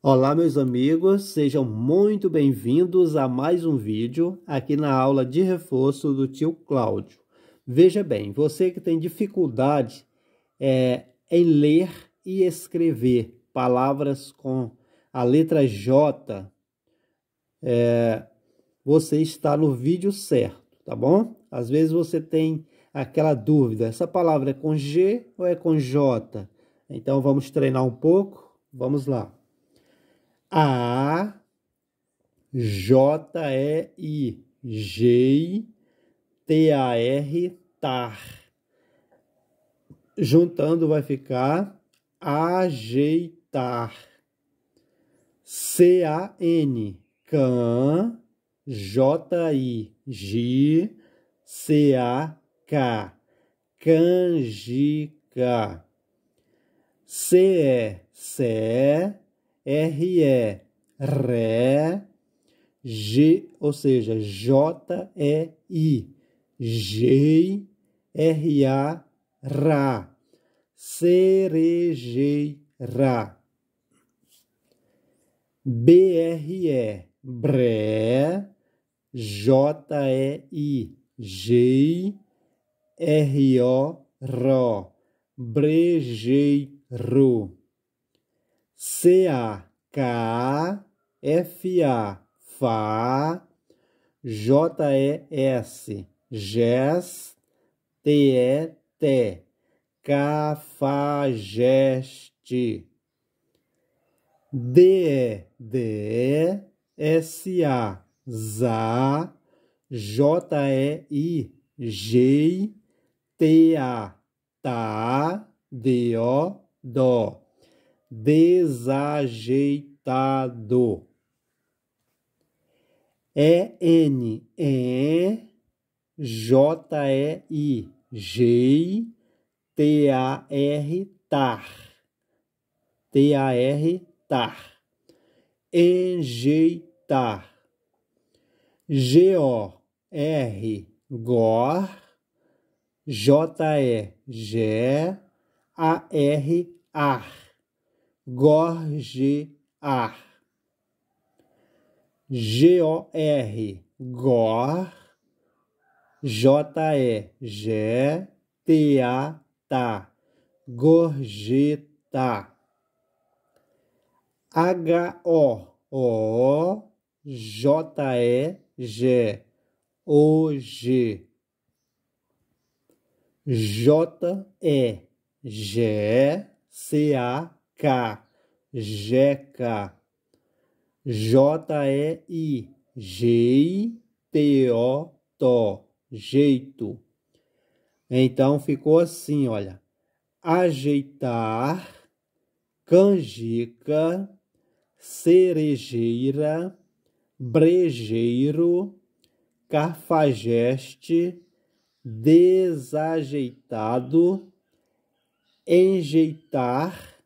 Olá meus amigos, sejam muito bem-vindos a mais um vídeo aqui na aula de reforço do tio Cláudio. Veja bem, você que tem dificuldade é, em ler e escrever palavras com a letra J, é, você está no vídeo certo, tá bom? Às vezes você tem aquela dúvida, essa palavra é com G ou é com J? Então vamos treinar um pouco, vamos lá. A, J, E, I, G, T, A, R, TAR. Juntando vai ficar ajeitar. C, A, N, CAN, J, I, G, C, A, K. Canjica. C, E, C, R é ré, G, ou seja, J E I, G R A Ra, cerejeira. B R E bré, J E I, G R O ro, brejeiro. C-A-K-F-A, FA, J-E-S, GES, T-E-T, Cafageste, D-E-D, S-A, ZA, J-E-I, G, T-A, TA, D-O, DÓ desajeitado. E é N E J E I G T A R tar. T A R tar. Enjeitar. G O R gor. J E G A R ar gorjear. G-O-R, gor, J-E, G, T-A-T-A, gorjeta. H-O, O, J-E-G, O-G. J-E-G-C-A-T. K, Jeca, J-E-I, G-I-T-O-T, jeito. Então ficou assim, olha. Ajeitar, canjica, cerejeira, brejeiro, cafajeste, desajeitado, enjeitar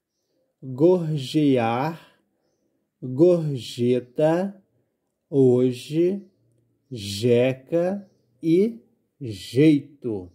gorjear, gorjeta, hoje, jeca e jeito.